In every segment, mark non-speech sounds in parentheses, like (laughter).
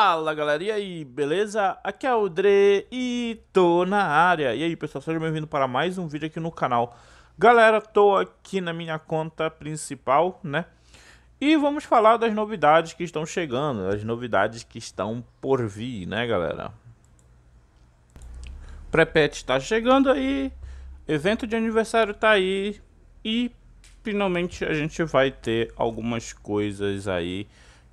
Fala galera, e aí, beleza? Aqui é o Dre e tô na área. E aí pessoal, sejam bem-vindos para mais um vídeo aqui no canal. Galera, tô aqui na minha conta principal, né? E vamos falar das novidades que estão chegando, as novidades que estão por vir, né galera? Prepet está chegando aí, evento de aniversário tá aí e finalmente a gente vai ter algumas coisas aí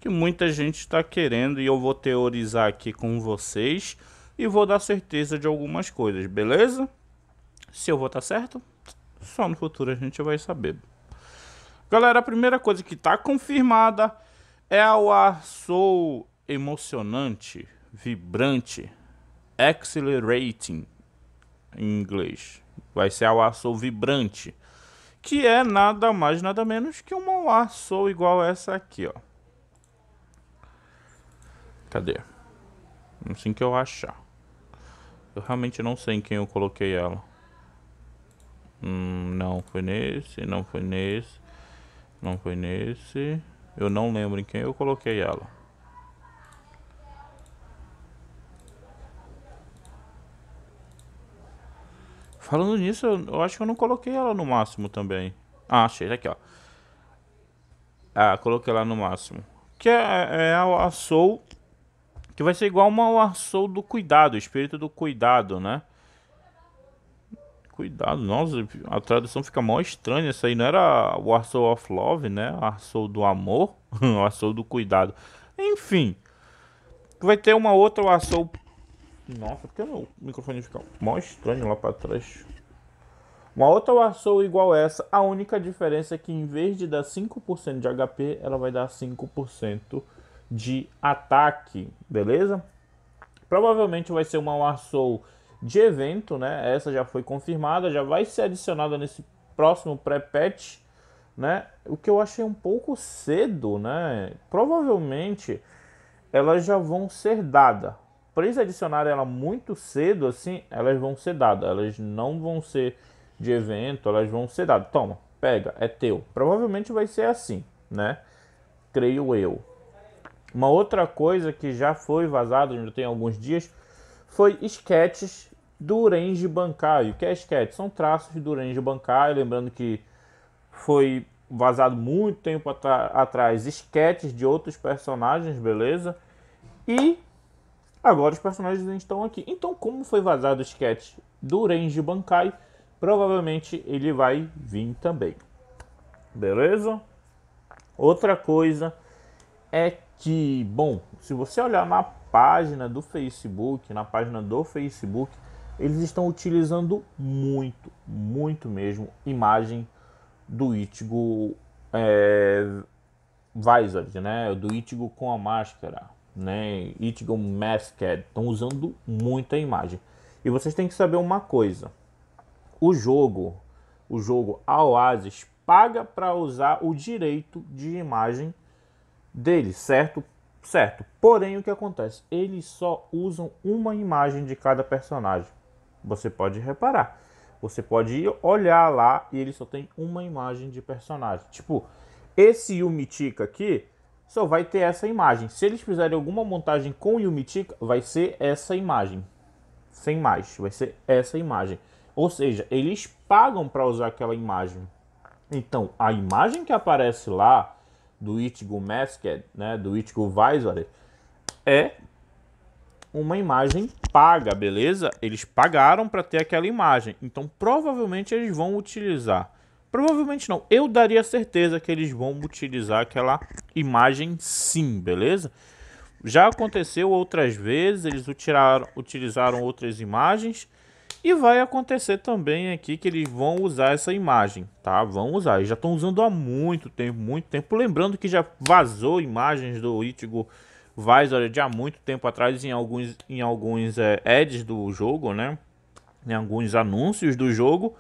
que muita gente está querendo e eu vou teorizar aqui com vocês e vou dar certeza de algumas coisas, beleza? Se eu vou estar tá certo, só no futuro a gente vai saber. Galera, a primeira coisa que está confirmada é o Soul emocionante, vibrante, accelerating em inglês. Vai ser a Soul vibrante, que é nada mais nada menos que uma Soul igual essa aqui, ó. Cadê? Assim que eu achar. Eu realmente não sei em quem eu coloquei ela. Hum, não foi nesse, não foi nesse, não foi nesse. Eu não lembro em quem eu coloquei ela. Falando nisso, eu acho que eu não coloquei ela no máximo também. Ah, achei, aqui, ó. Ah, coloquei ela no máximo. Que é, é a, a Soul que vai ser igual uma Warsoul do cuidado, espírito do cuidado, né? Cuidado, nossa, a tradução fica mó estranha. Isso aí não era Warsoul of Love, né? Warsoul do amor, (laughs) Warsoul do cuidado. Enfim, vai ter uma outra Warsoul. Nossa, porque meu microfone fica mó estranho lá pra trás. Uma outra Warsoul igual a essa, a única diferença é que em vez de dar 5% de HP, ela vai dar 5% de ataque, beleza? Provavelmente vai ser uma War de evento, né? Essa já foi confirmada, já vai ser adicionada nesse próximo pré-patch, né? O que eu achei um pouco cedo, né? Provavelmente elas já vão ser dadas. Para eles adicionarem ela muito cedo, assim, elas vão ser dadas. Elas não vão ser de evento, elas vão ser dadas. Toma, pega, é teu. Provavelmente vai ser assim, né? Creio eu. Uma outra coisa que já foi vazada, já tem alguns dias, foi esquetes do range bancário. O que é sketch? São traços do range bancário, lembrando que foi vazado muito tempo atrás esquetes de outros personagens, beleza? E agora os personagens estão aqui. Então, como foi vazado o esquete do Range Bankai, provavelmente ele vai vir também. Beleza? Outra coisa é que, bom, se você olhar na página do Facebook, na página do Facebook, eles estão utilizando muito, muito mesmo, imagem do Itigo é, Visor, né? Do Itigo com a máscara, né? Itigo Masked. Estão é, usando muita imagem. E vocês têm que saber uma coisa. O jogo, o jogo a Oasis paga para usar o direito de imagem dele, certo? Certo. Porém, o que acontece? Eles só usam uma imagem de cada personagem. Você pode reparar. Você pode olhar lá e ele só tem uma imagem de personagem. Tipo, esse Yumitika aqui só vai ter essa imagem. Se eles fizerem alguma montagem com Yumitika, vai ser essa imagem. Sem mais, vai ser essa imagem. Ou seja, eles pagam para usar aquela imagem. Então, a imagem que aparece lá do Ichigo Masked, né, do Ichigo Visor, é uma imagem paga, beleza? Eles pagaram para ter aquela imagem, então provavelmente eles vão utilizar. Provavelmente não, eu daria certeza que eles vão utilizar aquela imagem sim, beleza? Já aconteceu outras vezes, eles utilizaram, utilizaram outras imagens e vai acontecer também aqui que eles vão usar essa imagem, tá? Vão usar, E já estão usando há muito tempo, muito tempo. Lembrando que já vazou imagens do Ichigo Visor de há muito tempo atrás em alguns, em alguns é, ads do jogo, né? Em alguns anúncios do jogo.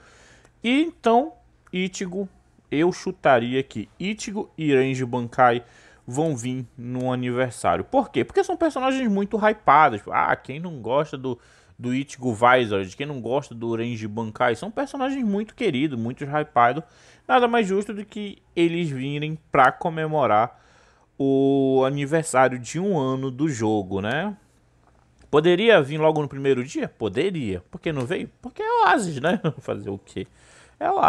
E então, Ichigo, eu chutaria que Ichigo e Range Bankai vão vir no aniversário. Por quê? Porque são personagens muito hypados. Ah, quem não gosta do do Ichigo Visor, de quem não gosta do Range Bankai, são personagens muito queridos, muito hypados. Nada mais justo do que eles virem para comemorar o aniversário de um ano do jogo, né? Poderia vir logo no primeiro dia? Poderia. Por que não veio? Porque é o né? (laughs) Fazer o quê? É o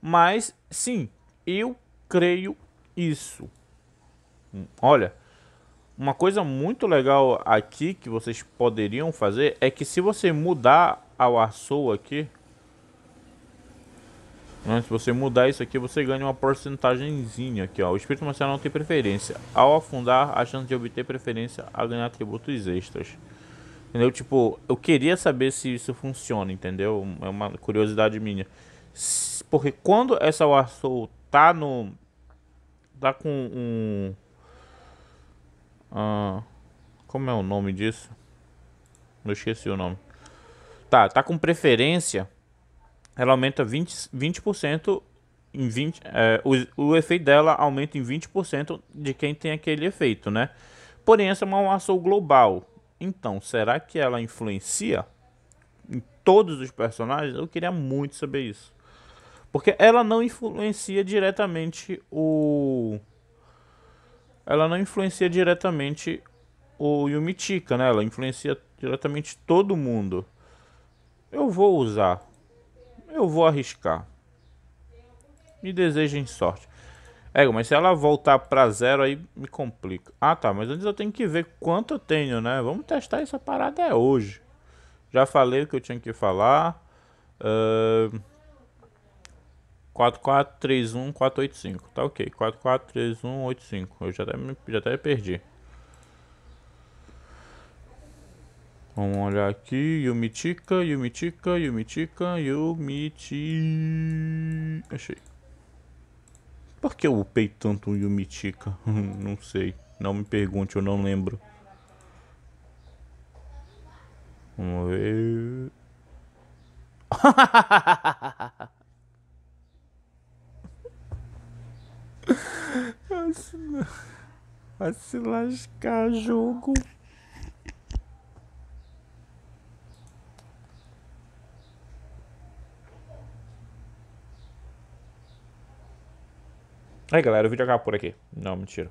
Mas, sim, eu creio isso. Hum, olha, uma coisa muito legal aqui que vocês poderiam fazer é que se você mudar a açou aqui, né, se você mudar isso aqui, você ganha uma porcentagemzinha aqui, ó. O espírito marcial não tem preferência. Ao afundar, a chance de obter preferência a ganhar atributos extras. Entendeu? Tipo, eu queria saber se isso funciona, entendeu? É uma curiosidade minha. Porque quando essa Warsaw tá no... Tá com um ah, como é o nome disso? Eu esqueci o nome. Tá, tá com preferência. Ela aumenta 20%, 20% em 20, é, o, o efeito dela aumenta em 20% de quem tem aquele efeito, né? Porém, essa é uma ação global. Então, será que ela influencia em todos os personagens? Eu queria muito saber isso. Porque ela não influencia diretamente o ela não influencia diretamente o Yumitika, né? Ela influencia diretamente todo mundo. Eu vou usar. Eu vou arriscar. Me desejem sorte. É, mas se ela voltar pra zero aí me complica. Ah tá, mas antes eu tenho que ver quanto eu tenho, né? Vamos testar essa parada é hoje. Já falei o que eu tinha que falar. Uh... 4431485. Tá ok. 443185. Eu já até, me, já até perdi. Vamos olhar aqui. Yumitica, Yumitica, Yumitica, Yumiti. Achei. Por que eu upei tanto um Yumitica? (laughs) não sei. Não me pergunte, eu não lembro. Vamos ver. (laughs) Vai se, vai se lascar, jogo. Aí, galera, o vídeo acaba por aqui. Não, mentira.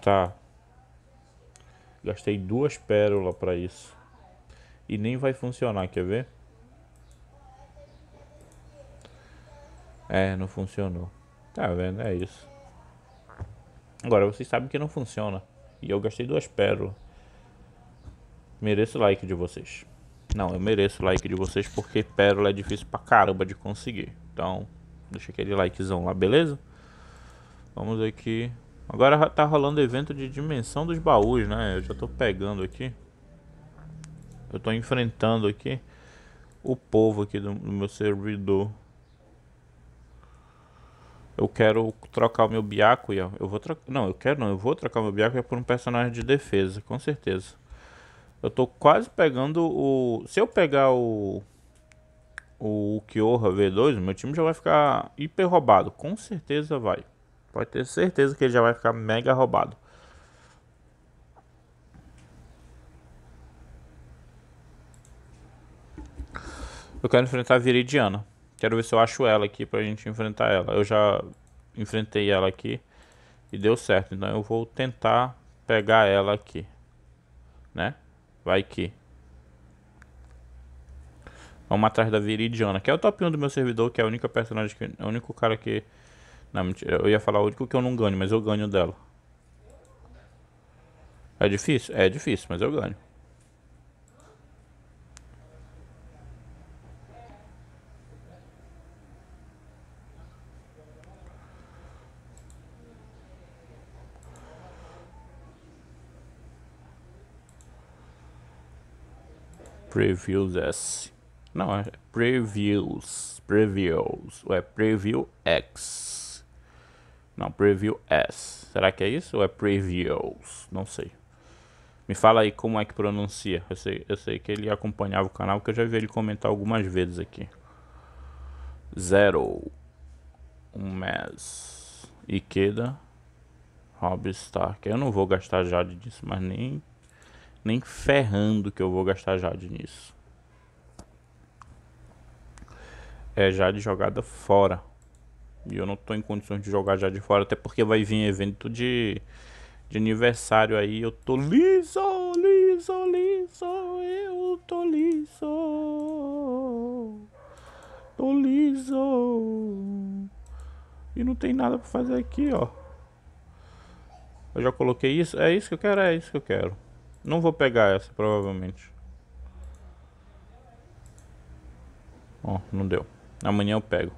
Tá. Gastei duas pérolas pra isso. E nem vai funcionar, quer ver? É, não funcionou. Tá vendo? É isso. Agora vocês sabem que não funciona. E eu gastei duas pérolas. Mereço like de vocês. Não, eu mereço like de vocês porque pérola é difícil pra caramba de conseguir. Então, deixa aquele likezão lá, beleza? Vamos aqui. Agora tá rolando evento de dimensão dos baús, né? Eu já tô pegando aqui. Eu tô enfrentando aqui o povo aqui do, do meu servidor eu quero trocar o meu Byakuya. Eu vou trocar. Não, eu quero não. Eu vou trocar o meu Byakuya é por um personagem de defesa, com certeza. Eu tô quase pegando o. Se eu pegar o. O Kyoha V2, meu time já vai ficar hiper roubado. Com certeza vai. Pode ter certeza que ele já vai ficar mega roubado. Eu quero enfrentar a Viridiana. Quero ver se eu acho ela aqui pra gente enfrentar ela. Eu já enfrentei ela aqui e deu certo. Então eu vou tentar pegar ela aqui. Né? Vai que. Vamos atrás da Viridiana, que é o top 1 do meu servidor, que é a única personagem que. É o único cara que. Não, mentira, eu ia falar o único que eu não ganho, mas eu ganho dela. É difícil? É difícil, mas eu ganho. Previews é S. Não, é Previews. Previews. Ou é Preview X. Não, Preview S. Será que é isso? Ou é Previews? Não sei. Me fala aí como é que pronuncia. Eu sei, eu sei que ele acompanhava o canal, que eu já vi ele comentar algumas vezes aqui. Zero. Um mês. Ikeda. Rob Stark. Eu não vou gastar já disso, mas nem nem ferrando que eu vou gastar Jade nisso. É Jade jogada fora. E eu não tô em condições de jogar Jade fora, até porque vai vir evento de, de aniversário aí. Eu tô liso, liso, liso, eu tô liso. Tô liso. E não tem nada pra fazer aqui, ó. Eu já coloquei isso. É isso que eu quero, é isso que eu quero. Não vou pegar essa, provavelmente. Ó, oh, não deu. Amanhã eu pego.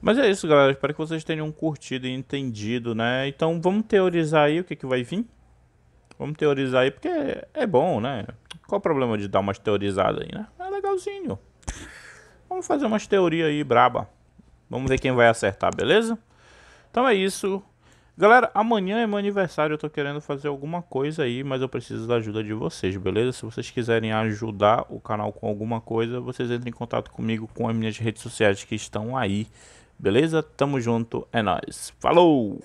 Mas é isso, galera. Espero que vocês tenham curtido e entendido, né? Então vamos teorizar aí o que, que vai vir. Vamos teorizar aí, porque é bom, né? Qual o problema de dar umas teorizadas aí, né? É legalzinho. Vamos fazer umas teorias aí, braba. Vamos ver quem vai acertar, beleza? Então é isso. Galera, amanhã é meu aniversário, eu tô querendo fazer alguma coisa aí, mas eu preciso da ajuda de vocês, beleza? Se vocês quiserem ajudar o canal com alguma coisa, vocês entrem em contato comigo com as minhas redes sociais que estão aí, beleza? Tamo junto, é nóis. Falou!